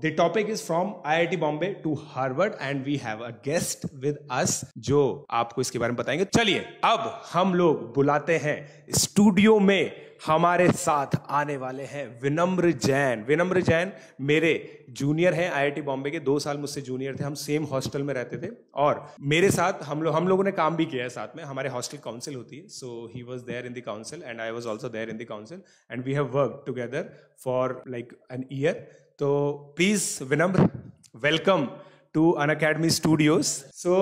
The topic is from IIT Bombay to Harvard and we have a guest with us जो आपको इसके बारे में बताएंगे चलिए अब हम लोग बुलाते हैं स्टूडियो में हमारे साथ आने वाले हैं विनम्र जैन विनम्र जैन मेरे जूनियर हैं आईआईटी बॉम्बे के दो साल मुझसे जूनियर थे हम सेम हॉस्टल में रहते थे और मेरे साथ हम लोग हम लोगों ने काम भी किया है साथ में हमारे हॉस्टल काउंसिल होती है so he was there in the council and I was also there in the council and we have work together for like an year तो please Vinamra welcome to Unacademy studios so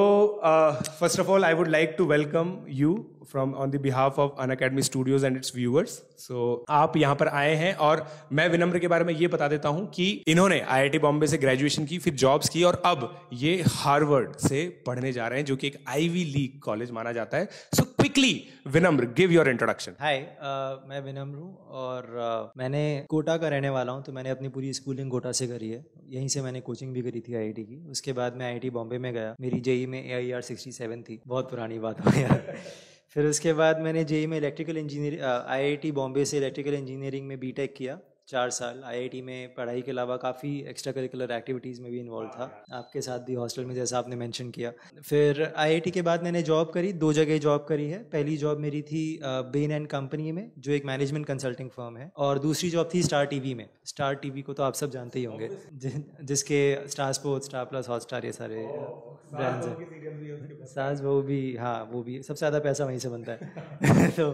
first of all I would like to welcome you from on the behalf of Unacademy studios and its viewers so आप यहाँ पर आए हैं और मैं विनम्र के बारे में ये बता देता हूँ कि इन्होंने आई आई टी बॉम्बे से ग्रेजुएशन की फिर जॉब्स की और अब ये हार्वर्ड से पढ़ने जा रहे हैं जो कि एक आई वी लीग कॉलेज माना जाता है so quickly Vinamra give your introduction hi मैं विनम्र हूँ और uh, मैंने कोटा का रहने वाला हूँ तो मैंने अपनी पूरी स्कूलिंग कोटा से करी है यहीं से मैंने कोचिंग भी करी थी आईआईटी की उसके बाद मैं आईआईटी बॉम्बे में गया मेरी जेई e में A I R sixty seven थी बहुत पुरानी बात हो यार फिर उसके बाद मैंने जेई e में इलेक्ट्रिकल इंजीनियरिंग आई बॉम्बे से इलेक्ट्रिकल इंजीनियरिंग में बी किया चार साल आईआईटी में पढ़ाई के अलावा काफ़ी एक्स्ट्रा करिकुलर एक्टिविटीज़ में भी इन्वॉल्व था आपके साथ भी हॉस्टल में जैसा आपने मेंशन किया फिर आईआईटी के बाद मैंने जॉब करी दो जगह जॉब करी है पहली जॉब मेरी थी बेन एंड कंपनी में जो एक मैनेजमेंट कंसल्टिंग फर्म है और दूसरी जॉब थी स्टार टी में स्टार टी को तो आप सब जानते ही होंगे जिसके Star Sports Star Plus Hotstar ये सारे ब्रांड्स हैं सास भी हाँ वो भी सबसे ज़्यादा पैसा वहीं से बनता है तो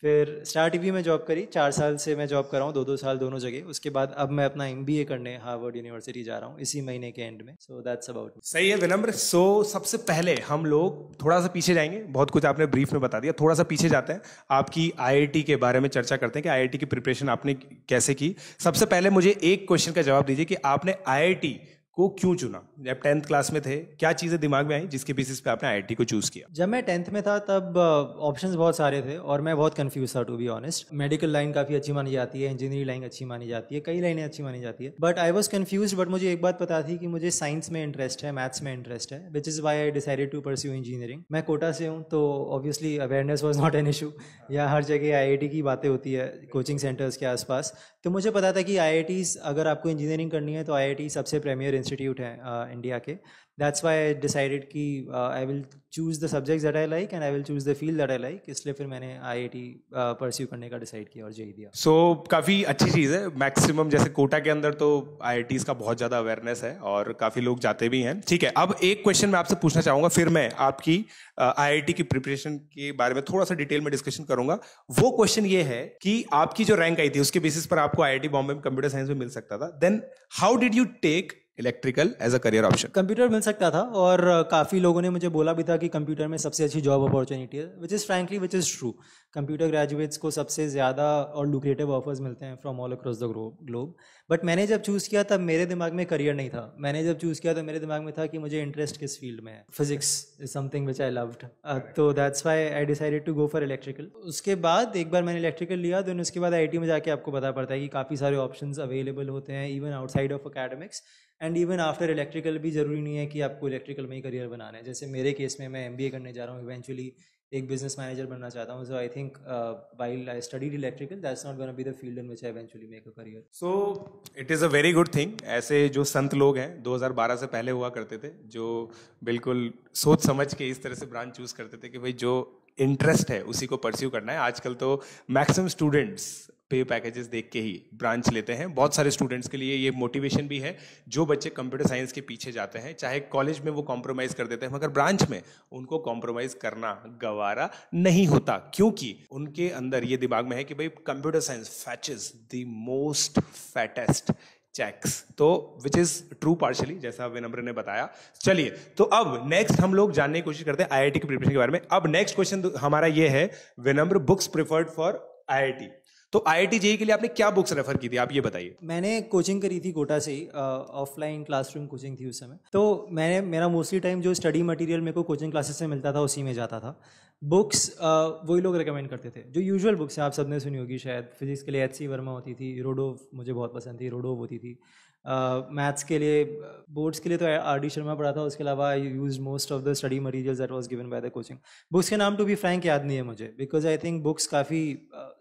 फिर स्टार टीवी में जॉब करी चार साल से मैं जॉब कर रहा हूँ दो दो साल दोनों जगह उसके बाद अब मैं अपना एम करने हार्वर्ड यूनिवर्सिटी जा रहा हूँ इसी महीने के एंड में सो दैट्स अबाउट सही है विनम्र सो so, सबसे पहले हम लोग थोड़ा सा पीछे जाएंगे बहुत कुछ आपने ब्रीफ में बता दिया थोड़ा सा पीछे जाते हैं आपकी आई के बारे में चर्चा करते हैं कि आई की प्रिपरेशन आपने कैसे की सबसे पहले मुझे एक क्वेश्चन का जवाब दीजिए कि आपने आई को क्यों चुना जब टेंथ क्लास में थे क्या चीज़ें दिमाग में आई जिसके बेसिस पे आपने आई को चूज़ किया जब मैं टेंथ में था तब ऑप्शंस बहुत सारे थे और मैं बहुत कंफ्यूज था to be honest medical line काफ़ी अच्छी मानी जाती है इंजीनियरिंग लाइन अच्छी मानी जाती है कई लाइनें अच्छी मानी जाती है but I was confuse but मुझे एक बात पता थी कि मुझे साइंस में इंटरेस्ट है मैथ्स में इंटरेस्ट है which is why I decided to pursue engineering मैं कोटा से हूँ तो obviously awareness was not an issue या हर जगह आई की बातें होती है कोचिंग सेंटर्स के आसपास तो मुझे पता था कि आई अगर आपको इंजीनियरिंग करनी है तो आई सबसे प्रीमियर इंस्टीट्यूट है इंडिया के दैट्स वाई आई डिसाइडेड कि I will choose the subject that I like and I will choose the field that I like इसलिए फिर मैंने आई आई टी परस्यू करने का डिसाइड किया और जे दिया सो so, काफ़ी अच्छी चीज़ है मैक्सिमम जैसे कोटा के अंदर तो आई आई टीज का बहुत ज़्यादा अवेयरनेस है और काफ़ी लोग जाते भी हैं ठीक है अब एक क्वेश्चन मैं आपसे पूछना चाहूँगा फिर मैं आपकी आई आई टी की प्रिपरेशन के बारे में थोड़ा सा डिटेल में डिस्कशन करूंगा वो क्वेश्चन ये है कि आपकी जो रैंक आई थी उसके बेसिस पर आपको आई आई टी बॉम्बे में कंप्यूटर साइंस में मिल सकता था then how did you take electrical as a career option computer मिल सकता था और काफ़ी लोगों ने मुझे बोला भी था कि कंप्यूटर में सबसे अच्छी जॉब अपॉर्चुनिटी है which is frankly which is true computer graduates को सबसे ज़्यादा और लुक्रेटिव ऑफर्स मिलते हैं from all across the globe but मैंने जब चूज़ किया तब मेरे दिमाग में करियर नहीं था मैंने जब चूज़ किया तो मेरे दिमाग में था कि मुझे इंटरेस्ट किस फील्ड में है physics is something which I loved तो that's why I decided to go for electrical उसके बाद एक बार मैंने इलेक्ट्रिकल लिया देन उसके बाद आई में जाके आपको पता पड़ता है कि काफ़ी सारे ऑप्शन अवेलेबल होते हैं even outside of academics and even after electrical भी ज़रूरी नहीं है कि आपको इलेक्ट्रिकल में ही करियर बनाना है जैसे मेरे केस में मैं एम करने जा रहा हूँ इवेंचुअली एक बिजनेस मैनेजर बनना चाहता हूँ so I think while I studied electrical that's not gonna be the field in which I eventually make a career so it is a very good thing ऐसे जो संत लोग हैं 2012 से पहले हुआ करते थे जो बिल्कुल सोच समझ के इस तरह से ब्रांच चूज करते थे कि भाई जो इंटरेस्ट है उसी को परस्यू करना है आजकल तो मैक्सिमम स्टूडेंट्स पे पैकेजेस देख के ही ब्रांच लेते हैं बहुत सारे स्टूडेंट्स के लिए ये मोटिवेशन भी है जो बच्चे कंप्यूटर साइंस के पीछे जाते हैं चाहे कॉलेज में वो कॉम्प्रोमाइज़ कर देते हैं मगर ब्रांच में उनको कॉम्प्रोमाइज़ करना गवारा नहीं होता क्योंकि उनके अंदर ये दिमाग में है कि भाई computer science fetches the most fattest cheques तो विच इज ट्रू पार्शली जैसा विनम्र ने बताया चलिए तो अब नेक्स्ट हम लोग जानने की कोशिश करते हैं आई की प्रिपरेशन के बारे में अब नेक्स्ट क्वेश्चन हमारा ये है विनम्र बुक्स प्रिफर्ड फॉर आई तो आई आई के लिए आपने क्या बुक्स रेफर की थी आप ये बताइए मैंने कोचिंग करी थी कोटा से ऑफलाइन क्लासरूम कोचिंग थी उस समय तो मैंने मेरा मोस्टली टाइम जो स्टडी मटेरियल मेरे को कोचिंग क्लासेस से मिलता था उसी में जाता था बुक्स वही लोग रिकमेंड करते थे जो यूजुअल बुक्स हैं आप सबने सुनी होगी शायद फिजिक्स के लिए एच सी वर्मा होती थी रोडोव मुझे बहुत पसंद थी रोडोव होती थी मैथ्स के लिए बोर्ड्स के लिए तो आर डी शर्मा पढ़ा था उसके अलावा I use most of the study material that was given by the coaching books के नाम टू बी फ्रैंक याद नहीं है मुझे बिकॉज आई थिंक बुक्स काफ़ी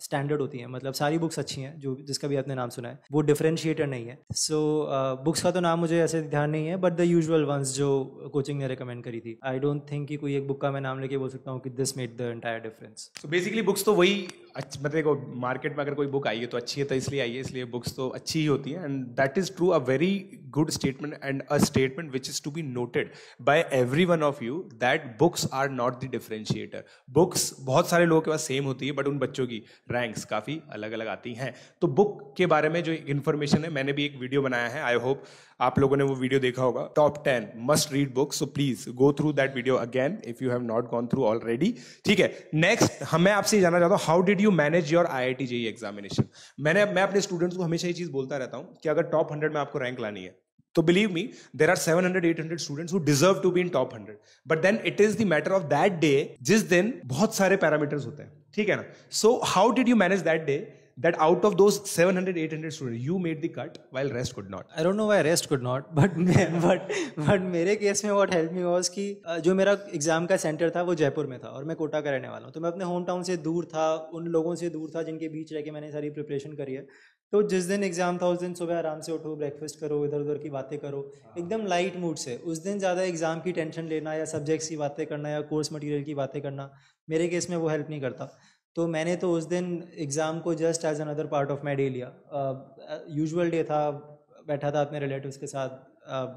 स्टैंडर्ड होती हैं मतलब सारी बुक्स अच्छी हैं जो जिसका भी आपने नाम सुना है वो डिफ्रेंशिएटर नहीं है सो so, बुक्स uh, का तो नाम मुझे ऐसे ध्यान नहीं है बट द यूजल वंस जो कोचिंग ने रिकमेंड करी थी आई डोंट थिंक कि कोई एक बुक का मैं नाम लेके बोल सकता हूँ कि this made the entire difference so basically books तो वही मतलब मार्केट में अगर कोई बुक आई है तो अच्छी है तो इसलिए आई है इसलिए बुक्स तो अच्छी ही होती है and that is true a very good statement and a statement which is to be noted by every one of you that books are not the differentiator. Books बहुत सारे लोगों के पास सेम होती है बट उन बच्चों की रैंक्स काफ़ी अलग अलग आती हैं तो बुक के बारे में जो इन्फॉर्मेशन है मैंने भी एक वीडियो बनाया है आई होप आप लोगों ने वो वीडियो देखा होगा top ten must read book so please go through that video again if you have not gone through already ठीक है नेक्स्ट हमें आपसे जानना चाहता हूँ how did you manage your I I examination मैंने मैं अपने स्टूडेंट्स को हमेशा ये चीज बोलता रहता हूँ कि अगर टॉप हंड्रेड में आपको रैंक लानी है तो believe me there are seven hundred eight hundred students who deserve to be in top hundred but then it is the matter of that day जिस दिन बहुत सारे पैरामीटर्स होते हैं ठीक है ना so how did you manage that day that out of those 700 800 students you made the cut while rest could not i don't know why rest could not but but but मेरे case में what helped me was कि जो मेरा exam का centre था वो जयपुर में था और मैं कोटा का रहने वाला हूँ तो मैं अपने होम टाउन से दूर था उन लोगों से दूर था जिनके बीच रह के मैंने सारी प्रिपरेशन करी है तो जिस दिन एग्ज़ाम था उस दिन सुबह आराम से उठो ब्रेकफास्ट करो इधर उधर की बातें करो हाँ। एकदम लाइट मूड से उस दिन ज़्यादा एग्ज़ाम की टेंशन लेना या सब्जेक्ट्स की बातें करना या कोर्स मटेरियल की बातें करना मेरे केस में वो हेल्प नहीं करता तो मैंने तो उस दिन एग्ज़ाम को just as another part of my day लिया यूजल डे था बैठा था अपने रिलेटिव्स के साथ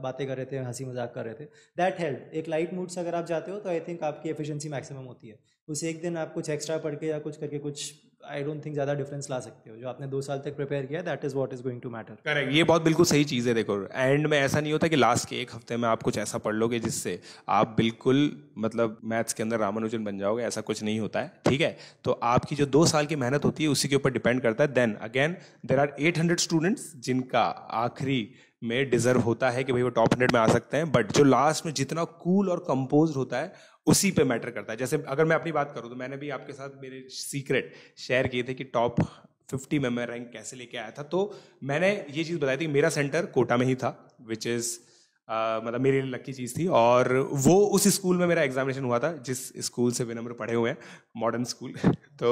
बातें कर रहे थे हंसी मजाक कर रहे थे दैट हेल्प एक लाइट मूड से अगर आप जाते हो तो आई थिंक आपकी एफिशिएंसी मैक्सिमम होती है उस एक दिन आप कुछ एक्स्ट्रा पढ़ के या कुछ करके कुछ आई डोंट थिंक ज़्यादा डिफरेंस ला सकते हो जो आपने दो साल तक प्रिपेयर किया that is what is going to matter correct ये बहुत बिल्कुल सही चीज़ है देखो एंड में ऐसा नहीं होता कि लास्ट के एक हफ्ते में आप कुछ ऐसा पढ़ लोगे जिससे आप बिल्कुल मतलब मैथ्स के अंदर रामानुजन बन जाओगे ऐसा कुछ नहीं होता है ठीक है तो आपकी जो दो साल की मेहनत होती है उसी के ऊपर डिपेंड करता है then again there are eight hundred students जिनका आखिरी में डिजर्व होता है कि भाई वो टॉप हंड्रेड में आ सकते हैं बट जो लास्ट में जितना कूल और कंपोज होता है उसी पे मैटर करता है जैसे अगर मैं अपनी बात करूँ तो मैंने भी आपके साथ मेरे सीक्रेट शेयर किए थे कि टॉप फिफ्टी में मैं रैंक कैसे लेके आया था तो मैंने ये चीज़ बताई थी कि मेरा सेंटर कोटा में ही था विच इज़ Uh, मतलब मेरे लिए लक्की चीज़ थी और वो उस स्कूल में मेरा एग्जामिनेशन हुआ था जिस स्कूल से वे नंबर पढ़े हुए हैं मॉडर्न स्कूल तो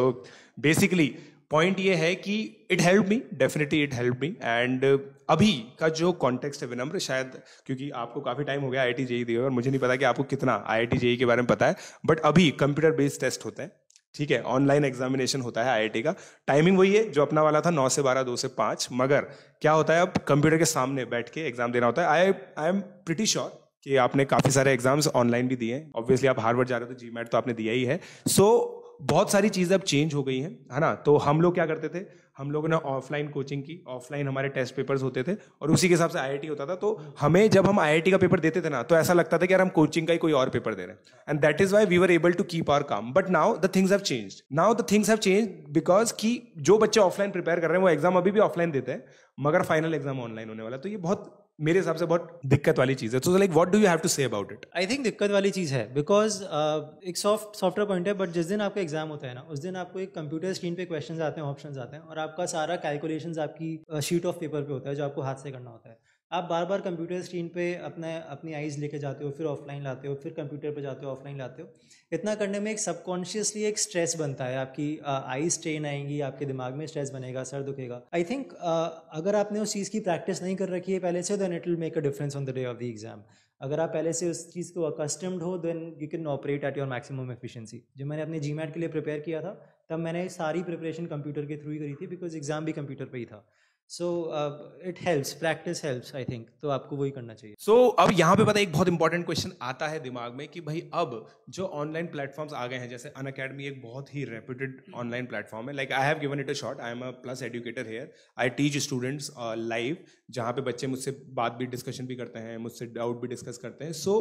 बेसिकली पॉइंट ये है कि it help me definitely it help me and अभी का जो कॉन्टेक्स्ट है विनम्र शायद क्योंकि आपको काफ़ी टाइम हो गया आई आई टी जेई दिए और मुझे नहीं पता कि आपको कितना आई आई टी जेई के बारे में पता है बट अभी कंप्यूटर बेस्ड टेस्ट होते हैं ठीक है ऑनलाइन एग्जामिनेशन होता है आई का टाइमिंग वही है जो अपना वाला था नौ से बारह दो से पांच मगर क्या होता है अब कंप्यूटर के सामने बैठ के एग्जाम देना होता है I I am pretty sure कि आपने काफ़ी सारे एग्जाम्स ऑनलाइन भी दिए हैं ऑब्वियसली आप हार्वर्ड जा रहे हो तो जी मैट तो आपने दिया ही है सो so, बहुत सारी चीज़ें अब चेंज हो गई हैं है ना तो हम लोग क्या करते थे हम लोगों ने ऑफलाइन कोचिंग की ऑफलाइन हमारे टेस्ट पेपर्स होते थे और उसी के हिसाब से आईआईटी होता था तो हमें जब हम आईआईटी का पेपर देते थे ना तो ऐसा लगता था कि यार हम कोचिंग का ही कोई और पेपर दे रहे हैं and that is why we were able to keep our calm but now the things have change now the things have change because की जो बच्चे ऑफलाइन प्रिपेयर कर रहे हैं वो एग्जाम अभी भी ऑफलाइन देते हैं मगर फाइनल एग्जाम ऑनलाइन होने वाला तो ये बहुत मेरे हिसाब से बहुत दिक्कत वाली चीज़ है तो like what do you have to say about it I think दिक्कत वाली चीज़ है बिकॉज uh, एक सॉफ्ट सॉफ्टवेयर पॉइंट है बट जिस दिन आपका एग्जाम होता है ना उस दिन आपको एक कंप्यूटर स्क्रीन पे क्वेश्चन आते हैं ऑप्शन आते हैं और आपका सारा कैलकुलेशन आपकी शीट ऑफ पेपर पे होता है जो आपको हाथ से करना होता है आप बार बार कंप्यूटर स्क्रीन पे अपने अपनी आइज़ लेके जाते हो फिर ऑफलाइन लाते हो फिर कंप्यूटर पे जाते हो ऑफलाइन लाते हो इतना करने में एक सबकॉन्शियसली एक स्ट्रेस बनता है आपकी आई स्ट्रेन आएंगी आपके दिमाग में स्ट्रेस बनेगा सर दुखेगा आई थिंक अगर आपने उस चीज़ की प्रैक्टिस नहीं कर रखी है पहले से then it will make a difference on the day of the exam अगर आप पहले से उस चीज़ को अकस्टम्ड हो then you can operate at your maximum efficiency जो मैंने अपने जी के लिए प्रिपेयर किया था तब मैंने सारी प्रिपरेशन कंप्यूटर के थ्रू ही करी थी बिकॉज एग्जाम भी कंप्यूटर पर ही था so it helps practice helps I think तो आपको वही करना चाहिए सो so, अब यहाँ पे पता एक बहुत इंपॉर्टेंट क्वेश्चन आता है दिमाग में कि भाई अब जो ऑनलाइन प्लेटफॉर्म्स आ गए हैं जैसे अन अकेडमी एक बहुत ही रेप्यूटेड ऑनलाइन प्लेटफॉर्म है like I have given it a shot I am a plus educator here I teach students live जहाँ पे बच्चे मुझसे बात भी डिस्कशन भी करते हैं मुझसे डाउट भी डिस्कस करते हैं so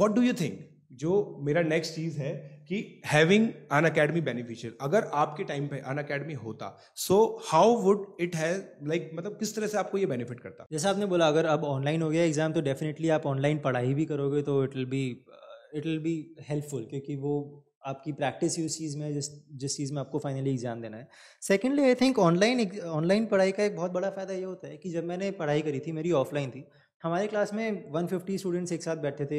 what do you think जो मेरा नेक्स्ट चीज़ है कि हैविंग अन अकेडमी बेनिफिशियल अगर आपके टाइम पे अन अकेडमी होता so how would it has like मतलब किस तरह से आपको ये बेनिफिट करता जैसे आपने बोला अगर अब ऑनलाइन हो गया एग्जाम तो डेफिनेटली आप ऑनलाइन पढ़ाई भी करोगे तो it will be it will be helpful क्योंकि वो आपकी प्रैक्टिस ही उस चीज़ में जिस जिस चीज़ में आपको फाइनली एग्ज़ाम देना है secondly I think online online पढ़ाई का एक बहुत बड़ा फ़ायदा ये होता है कि जब मैंने पढ़ाई करी थी मेरी ऑफलाइन थी हमारे क्लास में 150 स्टूडेंट्स एक साथ बैठे थे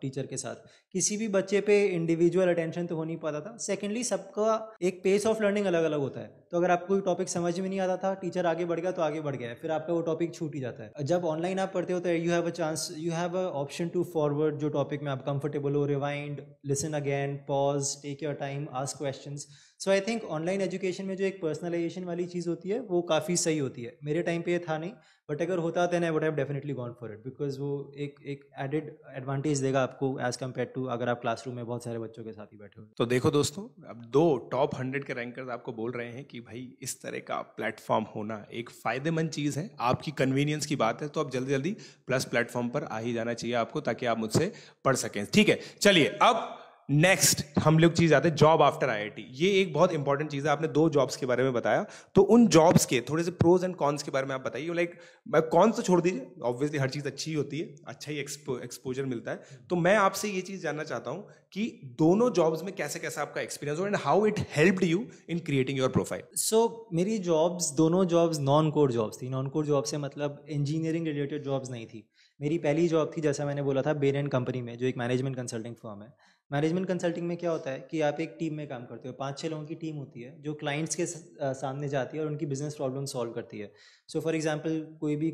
टीचर के साथ किसी भी बच्चे पे इंडिविजुअल अटेंशन तो हो नहीं पाता था सेकेंडली सबका एक पेस ऑफ लर्निंग अलग अलग होता है तो अगर आपको कोई टॉपिक समझ में नहीं आता था टीचर आगे बढ़ गया तो आगे बढ़ गया फिर आपका वो टॉपिक छूट ही जाता है जब ऑनलाइन आप पढ़ते हो तो you have a chance you have a option to forward जो टॉपिक में आप कंफर्टेबल हो rewind listen again pause take your time ask question so I think online education में जो एक पर्सनलाइजेशन वाली चीज़ होती है वो काफ़ी सही होती है मेरे टाइम पे ये था नहीं बट अगर होता तो ना would have definitely gone for it because वो एक एक एडेड एडवांटेज देगा आपको एज कम्पेयर टू अगर आप क्लासरूम में बहुत सारे बच्चों के साथ ही बैठे हो तो देखो दोस्तों अब दो टॉप हंड्रेड के रैंकर्स आपको बोल रहे हैं कि भाई इस तरह का प्लेटफॉर्म होना एक फायदेमंद चीज़ है आपकी कन्वीनियंस की बात है तो आप जल्दी जल्दी प्लस प्लेटफॉर्म पर आ ही जाना चाहिए आपको ताकि आप मुझसे पढ़ सकें ठीक है चलिए अब नेक्स्ट हम लोग चीज आते हैं जॉब आफ्टर आईआईटी ये एक बहुत इंपॉर्टेंट चीज है आपने दो जॉब्स के बारे में बताया तो उन जॉब्स के थोड़े से प्रोज एंड कॉन्स के बारे में आप बताइए लाइक कॉन्स तो छोड़ दीजिए ऑब्वियसली हर चीज अच्छी होती है अच्छा ही एक्सपोजर मिलता है तो मैं आपसे ये चीज जानना चाहता हूँ कि दोनों जॉब्स में कैसे कैसा आपका एक्सपीरियंस हो and how it helped you in creating your profile so मेरी जॉब्स दोनों जॉब्स नॉन कोर जॉब्स थी नॉन कोर जॉब से मतलब इंजीनियरिंग रिलेटेड जॉब्स नहीं थी मेरी पहली जॉब थी जैसा मैंने बोला था बेन एंड कंपनी में जो एक मैनेजमेंट कंसल्टिंग फॉर्म है मैनेजमेंट कंसल्टिंग में क्या होता है कि आप एक टीम में काम करते हो पाँच छः लोगों की टीम होती है जो क्लाइंट्स के सामने जाती है और उनकी बिजनेस प्रॉब्लम सॉल्व करती है सो फॉर एग्जांपल कोई भी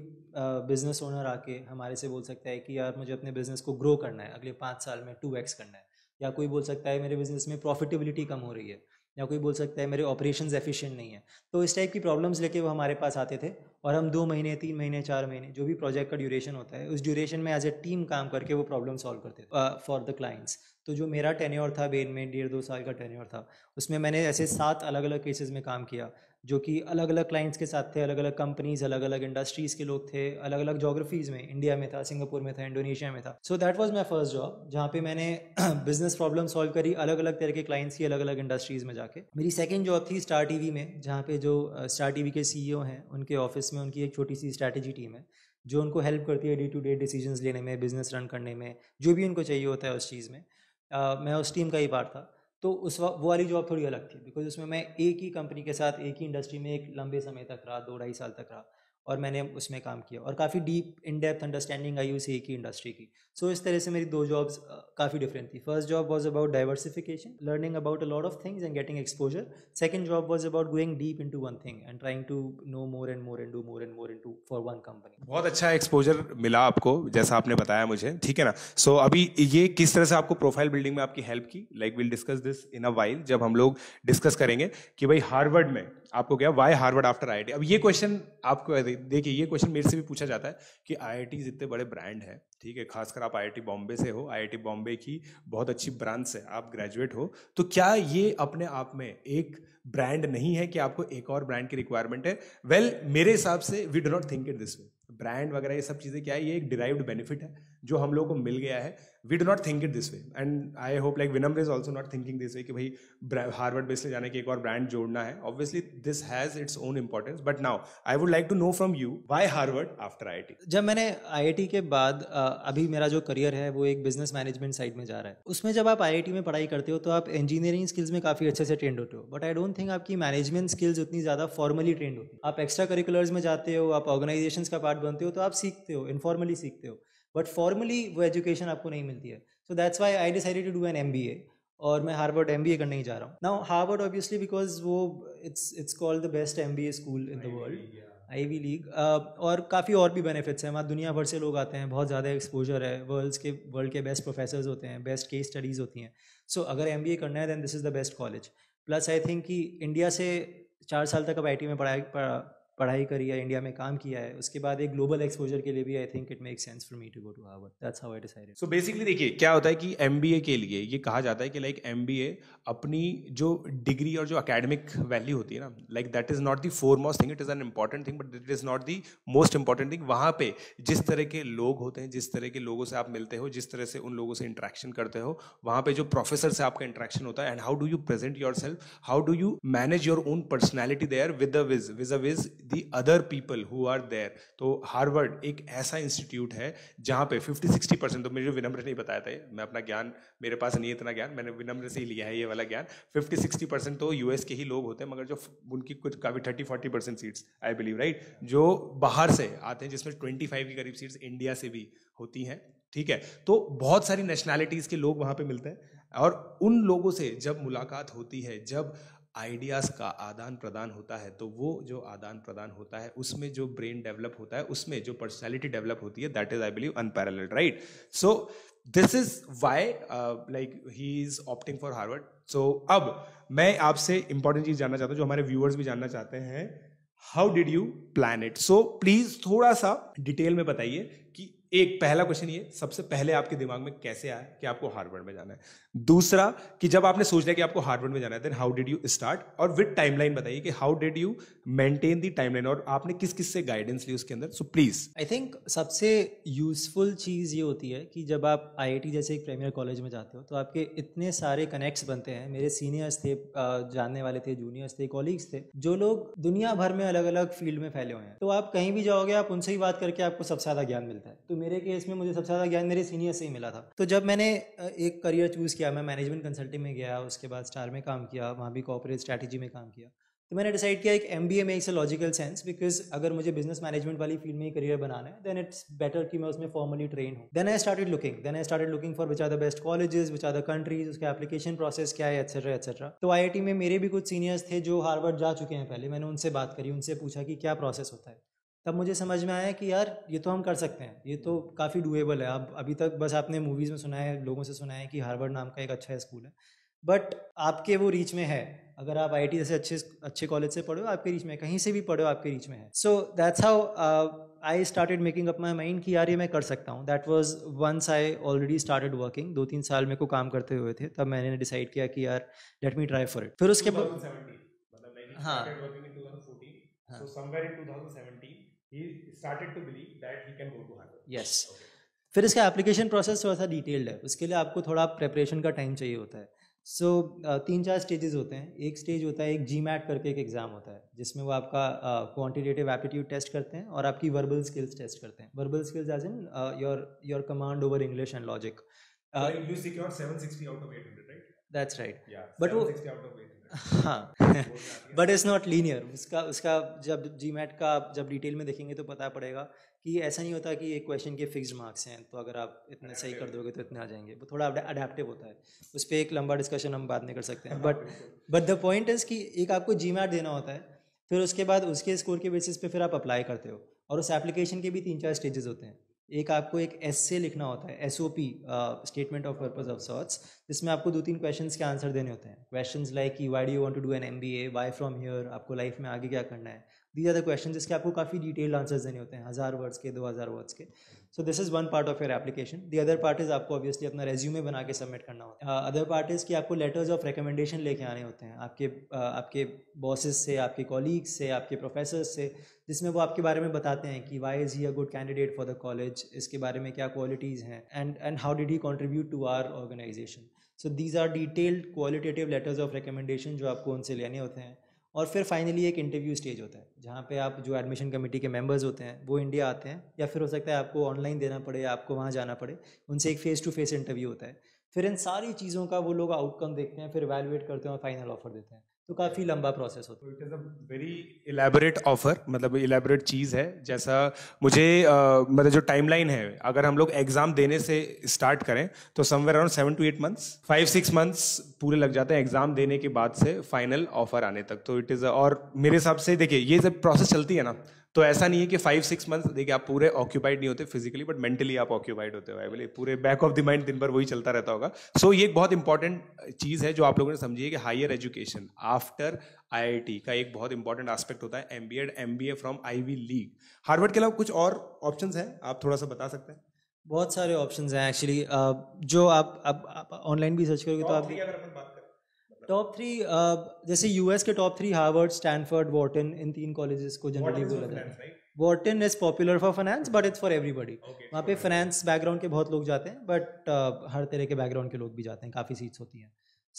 बिजनेस ओनर आके हमारे से बोल सकता है कि यार मुझे अपने बिजनेस को ग्रो करना है अगले पाँच साल में टू एक्स करना है या कोई बोल सकता है मेरे बिजनेस में प्रॉफिटेबिलिटी कम हो रही है या कोई बोल सकता है मेरे ऑपरेशन एफिशिएंट नहीं है तो इस टाइप की प्रॉब्लम्स लेके वो हमारे पास आते थे और हम दो महीने तीन महीने चार महीने जो भी प्रोजेक्ट का ड्यूरेशन होता है उस ड्यूरेशन में एज ए टीम काम करके वो प्रॉब्लम सॉल्व करते थे फॉर द क्लाइंट्स तो जो मेरा टेन्योर था बेन में डेढ़ दो साल का टेन्योर था उसमें मैंने ऐसे सात अलग अलग केसेस में काम किया जो कि अलग अलग क्लाइंट्स के साथ थे अलग अलग कंपनीज अलग अलग इंडस्ट्रीज़ के लोग थे अलग अलग जोग्राफीज़ में इंडिया में था सिंगापुर में था इंडोनेशिया में था so that was my first job जहाँ पे मैंने बिजनेस प्रॉब्लम सॉल्व करी अलग अलग तरह के क्लाइंट्स की अलग अलग इंडस्ट्रीज़ में जाके मेरी सेकेंड जॉब थी स्टार टी में जहाँ पे जो स्टार टी के सी हैं उनके ऑफिस में उनकी एक छोटी सी स्ट्रैटेजी टीम है जो उनको हेल्प करती है डे टू डे डिसीजन लेने में बिजनेस रन करने में जो भी उनको चाहिए होता है उस चीज़ में uh, मैं उस टीम का ही पार्ट था तो उस वा, वो वाली जॉब थोड़ी अलग थी बिकॉज उसमें मैं एक ही कंपनी के साथ एक ही इंडस्ट्री में एक लंबे समय तक रहा दो ढाई साल तक रहा और मैंने उसमें काम किया और काफ़ी deep in depth understanding I उस एक ही इंडस्ट्री की सो so, इस तरह से मेरी दो जॉब्स काफ़ी डिफरेंट थी first job was about diversification learning about a lot of things and getting exposure second job was about going deep in to one thing and trying to know more and more and do more and more in to for one company बहुत अच्छा exposure मिला आपको जैसा आपने बताया मुझे ठीक है ना सो so, अभी ये किस तरह से आपको प्रोफाइल बिल्डिंग में आपकी हेल्प की like will discuss this in a while जब हम लोग डिस्कस करेंगे कि भाई हार्वर्ड में आपको क्या वाई हार्वर्ड आफ्टर आई अब ये क्वेश्चन आपको देखिए ये क्वेश्चन मेरे से भी पूछा जाता है कि आई इतने बड़े ब्रांड हैं ठीक है खासकर आप आई बॉम्बे से हो आई बॉम्बे की बहुत अच्छी ब्रांच है आप ग्रेजुएट हो तो क्या ये अपने आप में एक ब्रांड नहीं है कि आपको एक और ब्रांड की रिक्वायरमेंट है वेल well, मेरे हिसाब से we do not think it this way brand वगैरह ये सब चीज़ें क्या है ये एक डिराइव्ड बेनिफिट है जो हम लोगों को मिल गया है we do not think it this way and I hope like Vinamra is also not thinking this way कि भाई हार्वर्ड बेस जाने के एक और ब्रांड जोड़ना है obviously this has its own importance but now I would like to know from you why Harvard after I T जब मैंने आई आई टी के बाद अभी मेरा जो करियर है वो एक बिजनेस मैनेजमेंट साइड में जा रहा है उसमें जब आप आई आई टी में पढ़ाई करते हो तो आप इंजीनियरिंग स्किल्स में काफ़ी अच्छे से ट्रेंड होते हो बट आई डोंट थिंक आपकी मैनेजमेंट स्किल्स उतनी ज़्यादा फॉर्मली ट्रेंड होती है आप एक्स्ट्रा करिकुलर्स में जाते हो आप ऑर्गेनाइजेशन का पार्ट बनते हो तो आप सीखते हो इनफॉर्मली सीखते हो बट फॉर्मली वो एजुकेशन आपको नहीं मिलती है so that's why I decided to do an M B A और मैं हार्वर्ड एम बी ए करने ही जा रहा हूँ नाउ हार्वर्ड ऑब्वियसली बिकॉज वो it's it's called the best M B A school in the world Ivy league और काफ़ी और भी बेनिफिट्स हैं वहाँ दुनिया भर से लोग आते हैं बहुत ज़्यादा एक्सपोजर है वर्ल्ड के वर्ल्ड के बेस्ट प्रोफेसर होते हैं बेस्ट केस स्टडीज़ होती हैं सो so, अगर एम बी ए करना है then this is the best college plus I think कि इंडिया से चार साल तक अब आई टी में पढ़ाई पढ़ाई करी है इंडिया में काम किया है उसके बाद एक ग्लोबल एक्सपोजर के लिए भी I think it make sense for me to go to Harvard that's how I decided so basically देखिए क्या होता है कि एम के लिए ये कहा जाता है कि लाइक एम अपनी जो डिग्री और जो अकेडमिक वैल्यू होती है ना like that is not the foremost thing it is an important thing but it is not the most important thing वहाँ पे जिस तरह के लोग होते हैं जिस तरह के लोगों से आप मिलते हो जिस तरह से उन लोगों से इंट्रैक्शन करते हो वहाँ पे जो प्रोफेसर से आपका इंट्रैक्शन होता है and how do you present yourself how do you manage your own personality there with vis vis a vis the other people who are there तो हार्वर्ड एक ऐसा इंस्टीट्यूट है जहाँ पे 50 60 परसेंट तो मुझे विनम्र नहीं बताया था मैं अपना ज्ञान मेरे पास नहीं इतना ज्ञान मैंने विनम्र से ही लिया है ये वाला ज्ञान 50 60 परसेंट तो यूएस के ही लोग होते हैं मगर जो उनकी कुछ काफ़ी thirty forty percent seats I believe right जो बाहर से आते हैं जिसमें ट्वेंटी फाइव के करीब सीट्स इंडिया से भी होती हैं ठीक है तो बहुत सारी नेशनैलिटीज़ के लोग वहाँ पर मिलते हैं और उन लोगों से जब मुलाकात होती है जब आइडियाज़ का आदान प्रदान होता है तो वो जो आदान प्रदान होता है उसमें जो ब्रेन डेवलप होता है उसमें जो पर्सनैलिटी डेवलप होती है that is I believe unparallel right so this is why like he is opting for Harvard so अब मैं आपसे इंपॉर्टेंट चीज जानना चाहता हूँ जो हमारे व्यूअर्स भी जानना चाहते हैं how did you plan it so please थोड़ा सा डिटेल में बताइए कि एक पहला क्वेश्चन ये सबसे पहले आपके दिमाग में कैसे आया कि आपको हार्वर्ड में जाना है दूसरा कि जब आपने सोच लिया कि आपको हार्वर्ड में जाना है then how did you start और विद टाइमलाइन बताइए कि how did you maintain the timeline और आपने किस किस से गाइडेंस ली उसके अंदर सो प्लीज आई थिंक सबसे यूजफुल चीज ये होती है कि जब आप आई जैसे एक प्रीमियर कॉलेज में जाते हो तो आपके इतने सारे कनेक्ट्स बनते हैं मेरे सीनियर्स थे जानने वाले थे जूनियर्स थे कॉलीग्स थे जो लोग दुनिया भर में अलग अलग फील्ड में फैले हुए हैं तो आप कहीं भी जाओगे आप उनसे ही बात करके आपको सबसे ज्यादा ज्ञान मिलता है तो मेरे केस में मुझे सबसे ज़्यादा ज्ञान मेरे सीनियर से ही मिला था तो जब मैंने एक करियर चूज़ किया मैं मैनेजमेंट कंसल्टिंग में गया उसके बाद स्टार में काम किया वहाँ भी कॉपरेट स्ट्रैटेजी में काम किया तो मैंने डिसाइड किया एक एम बी ए में इस लॉजिकल सेंस बिकॉज अगर मुझे बिजनेस मैनेजमेंट वाली फील्ड में ही करियर बनाना है देन इट्स बेटर कि मैं उसमें फॉर्मली ट्रेन हूँ then I started looking then I started looking for which are the best colleges which are the countries उसके एप्लीकेशन प्रोसेस क्या है एक्सेट्रा एट्सेट्रा तो आई में मेरे भी कुछ सीनियर्स थे जो हार्वर्ड जा चुके हैं पहले मैंने उनसे बात करी उनसे पूछा कि क्या प्रोसेस होता है तब मुझे समझ में आया कि यार ये तो हम कर सकते हैं ये तो हम्म। काफ़ी डुएबल है अब अभी तक बस आपने मूवीज़ में सुना है लोगों से सुना है कि हार्वर्ड नाम का एक अच्छा स्कूल है बट आपके वो रीच में है अगर आप आई जैसे अच्छे अच्छे कॉलेज से पढ़ो आपके रीच में कहीं से भी पढ़ो आपके रीच में है so that's how I started making up my mind कि यार ये मैं कर सकता हूँ that was once I already started working दो तीन साल मेरे को काम करते हुए थे तब मैंने डिसाइड किया कि यार let me try for it फिर उसके बाद मतलब हाँ यस फिर इसका एप्लीकेशन प्रोसेस थोड़ा सा डिटेल्ड है उसके लिए आपको थोड़ा प्रेपरेशन का टाइम चाहिए होता है सो so, तीन चार स्टेजेस होते हैं एक स्टेज होता है एक जी मैट करके एक एग्ज़ाम होता है जिसमें वो आपका क्वांटिटेटिव एप्टीट्यूड टेस्ट करते हैं और आपकी वर्बल स्किल्स टेस्ट करते हैं verbal skills as in your your command over English and logic right that's right but वो हाँ बट इज़ नॉट लीनियर उसका उसका जब जी मैट का आप जब डिटेल में देखेंगे तो पता पड़ेगा कि ऐसा नहीं होता कि एक क्वेश्चन के फिक्स मार्क्स हैं तो अगर आप इतने सही कर दोगे तो इतने आ जाएंगे वो थोड़ा अडेप्टिव होता है उस पर एक लंबा डिस्कशन हम बात नहीं कर सकते हैं but but the point is कि एक आपको जी मैट देना होता है फिर उसके बाद उसके स्कोर के बेसिस पे फिर आप अप्लाई करते हो और उस एप्लीकेशन के भी तीन चार स्टेजेस होते हैं एक आपको एक एस से लिखना होता है S O P statement of purpose of sorts जिसमें आपको दो तीन क्वेश्चन के आंसर देने होते हैं क्वेश्चन लाइक कि why do want to do an M B A why from here आपको लाइफ में आगे क्या करना है दीज ज्यादा क्वेश्चन जिसके आपको काफ़ी डिटेल्ड आंसर्स देने होते हैं हज़ार वर्ड्स के दो हज़ार वर्ड्स के so this is one part of your application the other part is आपको ऑब्वियसली अपना रेज्यूमे बना के सबमिट करना होता है अदर पार्ट इज़ कि आपको लेटर्स ऑफ रिकमेंडेशन लेके आने होते हैं आपके uh, आपके बॉसेस से आपके कॉलीग्स से आपके प्रोफेसर से जिसमें वो आपके बारे में बताते हैं कि why is he a good candidate for the college इसके बारे में क्या क्वालिटीज़ हैं and and how did he contribute to our organization so these are detailed qualitative letters of recommendation जो आपको उनसे लेने होते हैं और फिर फाइनली एक इंटरव्यू स्टेज होता है जहाँ पे आप जो एडमिशन कमेटी के मेंबर्स होते हैं वो इंडिया आते हैं या फिर हो सकता है आपको ऑनलाइन देना पड़े आपको वहाँ जाना पड़े उनसे एक फ़ेस टू फेस इंटरव्यू होता है फिर इन सारी चीज़ों का वो लोग आउटकम देखते हैं फिर वैल्यूएट करते हैं और फाइनल ऑफर देते हैं तो काफ़ी लंबा प्रोसेस होता है it is a very elaborate offer मतलब इलेबोरेट चीज़ है जैसा मुझे uh, मतलब जो टाइमलाइन है अगर हम लोग एग्ज़ाम देने से स्टार्ट करें तो somewhere around seven to eight months five six months पूरे लग जाते हैं एग्ज़ाम देने के बाद से फाइनल ऑफर आने तक तो इट इज़ और मेरे हिसाब से देखिए ये जब प्रोसेस चलती है ना तो ऐसा नहीं है कि फाइव सिक्स मंथ देखिए आप पूरे ऑक्यूपाइड नहीं होते फिजिकली बट मेंटली आप ऑक्यूपाइड होते हो आई बोले पूरे बैक ऑफ द माइंड दिन भर वही चलता रहता होगा सो so, ये एक बहुत इंपॉर्टेंट चीज़ है जो आप लोगों ने समझिए कि हायर एजुकेशन आफ्टर आई का एक बहुत इंपॉर्टेंट आस्पेक्ट होता है M B ed M B A from Ivy league Harvard के अलावा कुछ और ऑप्शन है आप थोड़ा सा बता सकते हैं बहुत सारे ऑप्शन हैं एक्चुअली जो आप ऑनलाइन भी सर्च करोगे तो आप टॉप थ्री uh, जैसे यूएस के top three Harvard Stanford Wharton इन तीन कॉलेजेस को जनरली बोला जाता है Wharton is popular for finance but it's for everybody वहाँ पे फाइनेंस बैकग्राउंड के बहुत लोग जाते हैं बट uh, हर तरह के बैकग्राउंड के लोग भी जाते हैं काफ़ी सीट्स होती हैं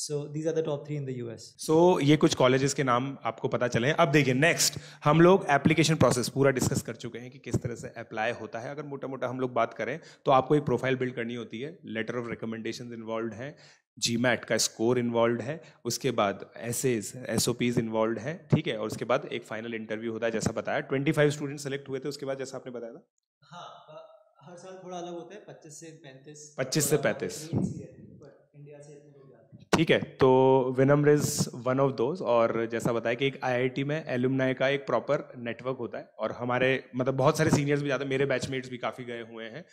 so these are the top three in the US so ये कुछ कॉलेजेस के नाम आपको पता चले अब देखिए नेक्स्ट हम लोग एप्लीकेशन प्रोसेस पूरा डिस्कस कर चुके हैं कि किस तरह से अप्लाई होता है अगर मोटा मोटा हम लोग बात करें तो आपको एक प्रोफाइल बिल्ड करनी होती है लेटर ऑफ रिकमेंडेशन इन्वॉल्व है जी मैट का स्कोर इन्वॉल्व है उसके बाद essays S O Ps involve है ठीक है और उसके बाद एक फाइनल इंटरव्यू होता है जैसा बताया ट्वेंटी फाइव स्टूडेंट सेलेक्ट हुए थे उसके बाद जैसा आपने बताया था हाँ हर साल थोड़ा अलग होता है पच्चीस से पैंतीस पच्चीस से पैंतीस इंडिया से ठीक है तो विनम्र इज वन ऑफ दोज और जैसा बताया कि एक आईआईटी में एलुमनाई का एक प्रॉपर नेटवर्क होता है और हमारे मतलब बहुत सारे सीनियर्स भी जाते हैं मेरे बैचमेट्स भी काफ़ी गए हुए हैं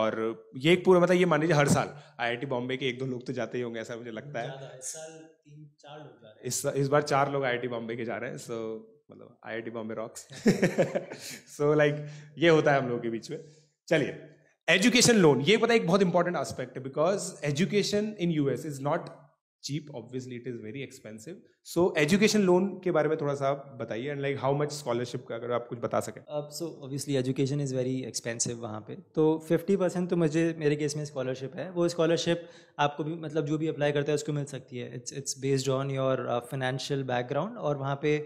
और ये एक पूरा मतलब ये मान लीजिए हर साल आईआईटी बॉम्बे के एक दो लोग तो जाते ही होंगे ऐसा मुझे लगता है इस इस, बार चार लोग आई बॉम्बे के जा रहे हैं सो मतलब I Bombay rocks so like ये होता है हम लोगों के बीच में चलिए एजुकेशन लोन ये पता है एक बहुत इंपॉर्टेंट एस्पेक्ट है because education in US is not cheap obviously it is very expensive so education loan के बारे में थोड़ा सा आप बताइए and like how much scholarship का अगर आप कुछ बता सकें अब so obviously education is very expensive वहाँ पे तो फिफ्टी परसेंट तो मुझे मेरे केस में स्कॉलरशिप है वो स्कॉलरशिप आपको भी मतलब जो भी अप्लाई करता है उसको मिल सकती है it's it's based on your financial background और वहाँ पे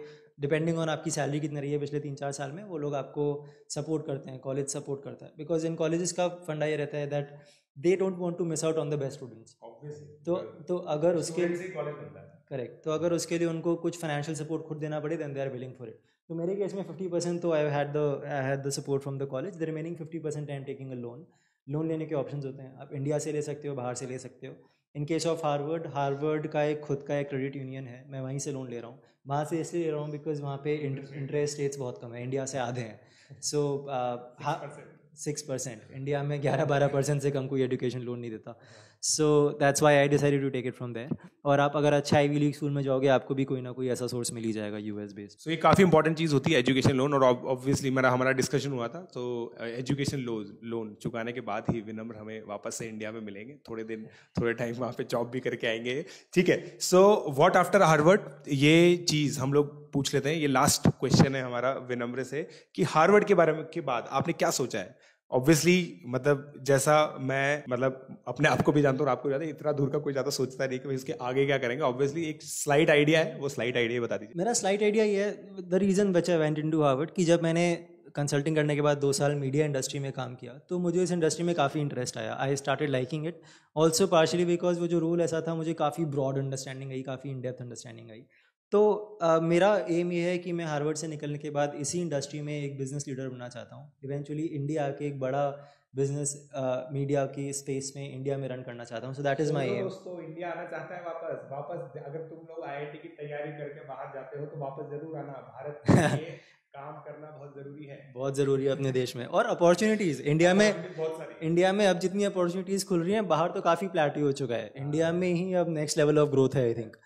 डिपेंडिंग ऑन आपकी सैलरी कितनी रही है पिछले तीन चार साल में वो लोग आपको सपोर्ट करते हैं कॉलेज सपोर्ट करता है बिकॉज इन कॉलेजेस का फंडा ये रहता है that they don't want to miss out on the best students तो तो अगर उसके करेक्ट तो अगर उसके लिए उनको कुछ फाइनेंशियल सपोर्ट खुद देना पड़े then they are willing for it तो मेरे केस में फिफ्टी परसेंट तो I had the I had the support from the college the remaining fifty percent I am taking a loan loan लेने के option होते हैं आप इंडिया से ले सकते हो बाहर से ले सकते हो in case of Harvard Harvard का एक खुद का एक क्रेडिट यूनियन है मैं वहीं से लोन ले रहा हूँ वहाँ से इसलिए ले रहा हूँ बिकॉज वहाँ पे इंटरेस्ट रेट्स बहुत कम है इंडिया से आधे हैं so so, uh, six percent India में ग्यारह बारह परसेंट से कम कोई एजुकेशन लोन नहीं देता so that's why I decided to take it from there और आप अगर अच्छा आई लीग स्कूल में जाओगे आपको भी कोई ना कोई ऐसा सोर्स मिल ही जाएगा एस बेस्ड सो ये काफ़ी इंपॉर्टेंट चीज़ होती है एजुकेशन लोन और ऑब्वियसली मेरा हमारा डिस्कशन हुआ था तो एजुकेशन लोन लोन चुकाने के बाद ही विनम्र हमें वापस से इंडिया में मिलेंगे थोड़े दिन थोड़े टाइम वहाँ पे जॉब भी करके आएंगे ठीक है सो वॉट आफ्टर हार्वर्ड ये चीज़ हम लोग पूछ लेते हैं ये लास्ट क्वेश्चन है हमारा विनम्र से कि हार्वर्ड के बारे में के बाद आपने क्या सोचा है ऑब्वियसली मतलब जैसा मैं मतलब अपने आप को भी जानता हूँ आपको ज्यादा इतना दूर का कोई ज़्यादा सोचता नहीं कि भाई इसके आगे क्या करेंगे ऑब्वियसली एक स्लाइट आइडिया है वो स्लाइट आइडिया बता दीजिए मेरा स्लाइट आइडिया ये है the reason but I went into Harvard कि जब मैंने कंसल्टिंग करने के बाद दो साल मीडिया इंडस्ट्री में काम किया तो मुझे इस इंडस्ट्री में काफ़ी इंटरेस्ट आया I started liking it also partially because वो जो रोल ऐसा था मुझे काफ़ी ब्रॉड अंडरस्टैंडिंग आई काफ़ी इन डेप्थ अंडरस्टैंडिंग आई तो आ, मेरा एम ये है कि मैं हार्वर्ड से निकलने के बाद इसी इंडस्ट्री में एक बिज़नेस लीडर बनना चाहता हूँ इवेंचुअली इंडिया आके एक बड़ा बिजनेस मीडिया की स्पेस में इंडिया में रन करना चाहता हूँ so that is my aim दोस्तों इंडिया आना चाहता है वापस वापस अगर तुम लोग आई की तैयारी करके बाहर जाते हो तो वापस जरूर आना भारत काम करना बहुत जरूरी है बहुत जरूरी है अपने देश में और अपॉर्चुनिटीज इंडिया में बहुत इंडिया में अब जितनी अपॉर्चुनिटीज खुल रही हैं बाहर तो काफी प्लेटी हो चुका है इंडिया हाँ। में ही अब नेक्स्ट लेवल ऑफ ग्रोथ है I think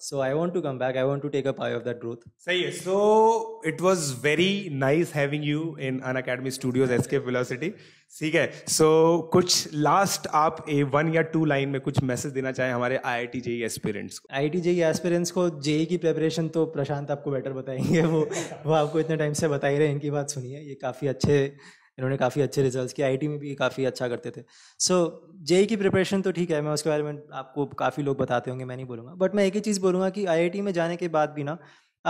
So I want to come back. I want to take a pie of that growth. yes So it was very nice having you in An Academy Studios Escape Velocity. ठीक है सो so, कुछ last आप a one या two line में कुछ message देना चाहें हमारे I I T JEE aspirants को I I T JEE aspirants को जेई की प्रेपरेशन तो प्रशांत आपको बेटर बताएंगे वो वो आपको इतने टाइम से बता ही रहे हैं इनकी बात सुनिए ये काफ़ी अच्छे इन्होंने काफ़ी अच्छे रिजल्ट्स किए आईटी में भी काफ़ी अच्छा करते थे सो so, जेई e की प्रिपरेशन तो ठीक है मैं उसके बारे में आपको काफ़ी लोग बताते होंगे मैं नहीं बोलूँगा बट मैं एक ही चीज़ बोलूँगा कि आई में जाने के बाद भी ना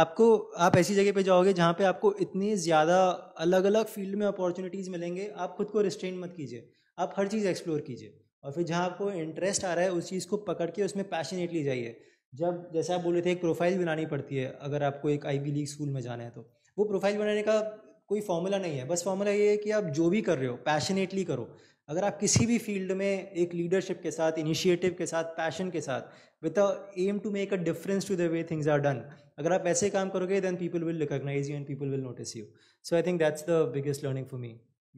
आपको आप ऐसी जगह पे जाओगे जहाँ पे आपको इतनी ज़्यादा अलग अलग फील्ड में अपॉर्चुनिटीज़ मिलेंगे आप खुद को रिस्ट्रेन मत कीजिए आप हर चीज़ एक्सप्लोर कीजिए और फिर जहाँ आपको इंटरेस्ट आ रहा है उस चीज़ को पकड़ के उसमें पैशनेटली जाइए जब जैसे आप बोले थे एक प्रोफाइल बनानी पड़ती है अगर आपको एक आई लीग स्कूल में जाना है तो वो प्रोफाइल बनाने का कोई फॉर्मूला नहीं है बस फॉर्मूला ये है कि आप जो भी कर रहे हो पैशनेटली करो अगर आप किसी भी फील्ड में एक लीडरशिप के साथ इनिशिएटिव के साथ पैशन के साथ with a aim to make a difference to the way things are done अगर आप ऐसे काम करोगे then people will recognise you and people will notice you so I think that's the biggest learning for me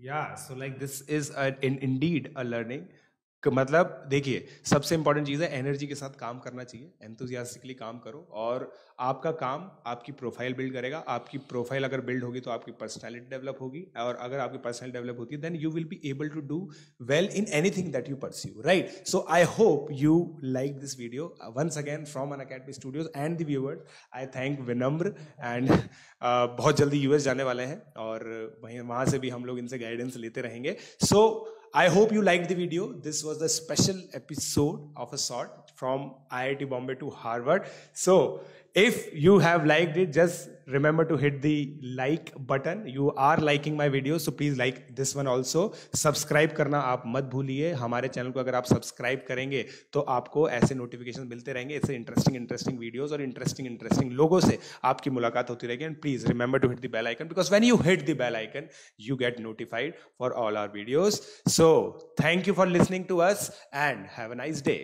या so like this is in indeed a learning मतलब देखिए सबसे important चीज़ है एनर्जी के साथ काम करना चाहिए एंथुजियास्टिकली काम करो और आपका काम आपकी प्रोफाइल बिल्ड करेगा आपकी प्रोफाइल अगर बिल्ड होगी तो आपकी पर्सनैलिटी डेवलप होगी और अगर आपकी पर्सनैलिटी डेवलप होती है then you will be able to do well in anything that you pursue right so I hope you like this video once again from Unacademy studios and the viewers I thank Vinamra and बहुत जल्दी US जाने वाले हैं और वहीं वहाँ से भी हम लोग इनसे गाइडेंस लेते रहेंगे सो so, I hope you liked the video. This was a special episode of a sort from IIT Bombay to Harvard. So if you have liked it just remember to hit the like button you are liking my video so please like this one also subscribe karna aap mat bhuliye hamare channel ko agar aap subscribe karenge to aapko aise notifications milte rahenge aise interesting interesting videos aur interesting interesting logo se aapki mulaqat hoti rahegi and please remember to hit the bell icon because when you hit the bell icon you get notified for all our videos so thank you for listening to us and have a nice day